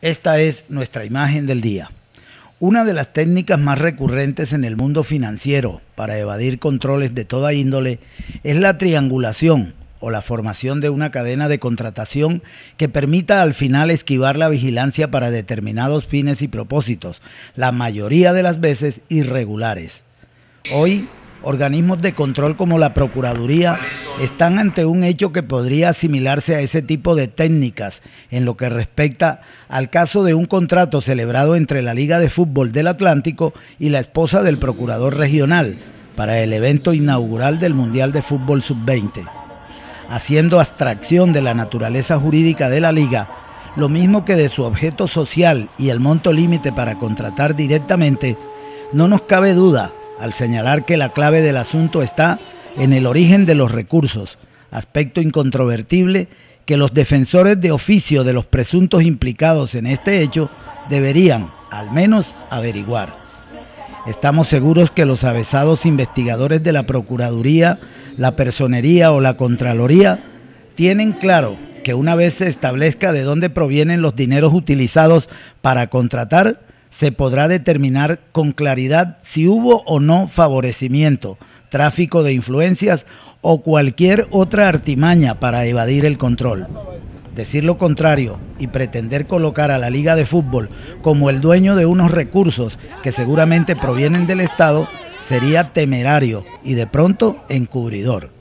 Esta es nuestra imagen del día. Una de las técnicas más recurrentes en el mundo financiero para evadir controles de toda índole es la triangulación o la formación de una cadena de contratación que permita al final esquivar la vigilancia para determinados fines y propósitos, la mayoría de las veces irregulares. Hoy organismos de control como la Procuraduría están ante un hecho que podría asimilarse a ese tipo de técnicas en lo que respecta al caso de un contrato celebrado entre la Liga de Fútbol del Atlántico y la esposa del procurador regional para el evento inaugural del Mundial de Fútbol Sub-20. Haciendo abstracción de la naturaleza jurídica de la liga, lo mismo que de su objeto social y el monto límite para contratar directamente, no nos cabe duda al señalar que la clave del asunto está en el origen de los recursos, aspecto incontrovertible que los defensores de oficio de los presuntos implicados en este hecho deberían, al menos, averiguar. Estamos seguros que los avesados investigadores de la Procuraduría, la Personería o la Contraloría tienen claro que una vez se establezca de dónde provienen los dineros utilizados para contratar, se podrá determinar con claridad si hubo o no favorecimiento, tráfico de influencias o cualquier otra artimaña para evadir el control. Decir lo contrario y pretender colocar a la Liga de Fútbol como el dueño de unos recursos que seguramente provienen del Estado sería temerario y de pronto encubridor.